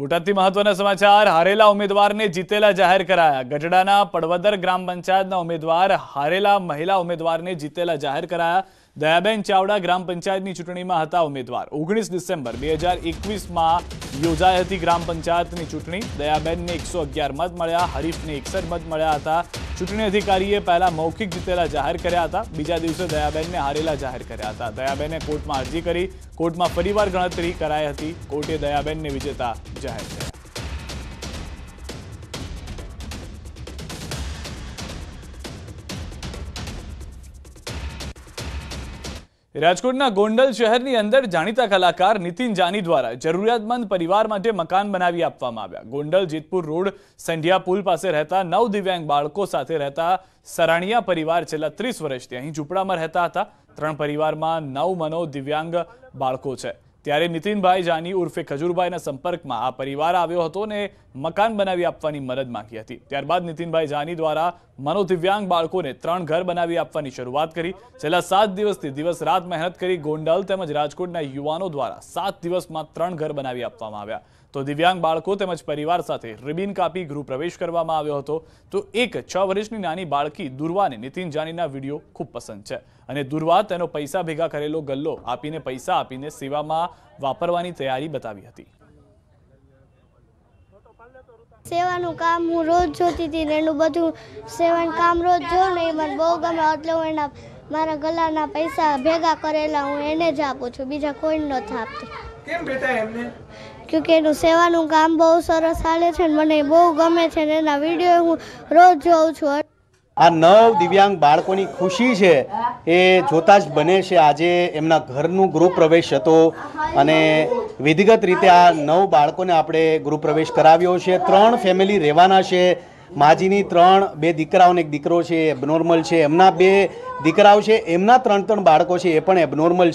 બોટાદથી મહત્વના સમાચાર હારેલા ઉમેદવારને જીતેલા જાહેર કરાયા ગઢડાના પડવદર ગ્રામ પંચાયતના ઉમેદવાર હારેલા મહિલા ઉમેદવારને જીતેલા જાહેર કરાયા દયાબેન ચાવડા ગ્રામ પંચાયતની ચૂંટણીમાં હતા ઉમેદવાર ઓગણીસ ડિસેમ્બર બે હજાર એકવીસમાં યોજાઈ હતી ગ્રામ પંચાયતની ચૂંટણી દયાબેનને એકસો અગિયાર મત મળ્યા હરીફને એકસઠ મત મળ્યા હતા ચૂંટણી અધિકારીએ પહેલા મૌખિક જીતેલા જાહેર કર્યા હતા બીજા દિવસે દયાબેનને હારેલા જાહેર કર્યા હતા દયાબેને કોર્ટમાં અરજી કરી કોર્ટમાં ફરીવાર ગણતરી કરાઈ હતી કોર્ટે દયાબેનને વિજેતા જાહેર કર્યા રાજકોટના ગોંડલ શહેરની અંદર જાણીતા કલાકાર નીતિન જાની દ્વારા જરૂરિયાતમંદ પરિવાર માટે મકાન બનાવી આપવામાં આવ્યા ગોંડલ જીતપુર રોડ સંઢિયા પુલ પાસે રહેતા નવ દિવ્યાંગ બાળકો સાથે રહેતા સરાણિયા પરિવાર છેલ્લા ત્રીસ વર્ષથી અહીં ઝૂંપડામાં રહેતા હતા ત્રણ પરિવારમાં નવ મનો દિવ્યાંગ બાળકો છે ત્યારે નીતિનભાઈ જાની ઉર્ફે ખજૂરભાઈના સંપર્કમાં આ પરિવાર આવ્યો હતો ને મકાન બનાવી આપવાની મદદ માંગી હતી ત્યારબાદ નીતિનભાઈ જાની દ્વારા મનોદિવ્યાંગ બાળકોને ત્રણ ઘર બનાવી આપવાની શરૂઆત કરી છેલ્લા સાત દિવસથી દિવસ રાત મહેનત કરી ગોંડલ તેમજ રાજકોટના યુવાનો દ્વારા સાત દિવસમાં ત્રણ ઘર બનાવી આપવામાં આવ્યા તો દિવ્યાંગ બાળકો તેમજ પરિવાર સાથે રિબિન કાપી ગૃહ પ્રવેશ કરવામાં આવ્યો હતો તો એક છ વર્ષની નાની બાળકી દુર્વાને નીતિન જાનીના વિડીયો ખૂબ પસંદ છે અને દુર્વા તેનો પૈસા ભેગા કરેલો ગલ્લો આપીને પૈસા આપીને સેવામાં વાપરવાની તૈયારી બતાવી હતી સેવાનું કામ હું રોજ જોતી હતી એનું બધું સેવાનું કામ રોજ જોઉં ને મને બહુ ગમે એટલે હું એના મારા ગલાના પૈસા ભેગા કરેલા હું એને જ આપું છું બીજા કોઈને નથી આપતી કેમ બેટા એમને કે એનું સેવાનું કામ બહુ સરસ ચાલે છે ને મને બહુ ગમે છે ને એના વિડીયો હું રોજ જોઉં છું આ નવ દિવ્યાંગ બાળકોની ખુશી છે એ જોતા જ બને છે આજે એમના ઘરનું ગૃહપ્રવેશ હતો અને વિધિગત રીતે આ નવ બાળકોને આપણે ગૃહપ્રવેશ કરાવ્યો છે ત્રણ ફેમિલી રહેવાના છે માજીની ત્રણ બે દીકરાઓને એક દીકરો છે એબનોર્મલ છે એમના બે દીકરાઓ છે એમના ત્રણ ત્રણ બાળકો છે એ પણ એબનોર્મલ છે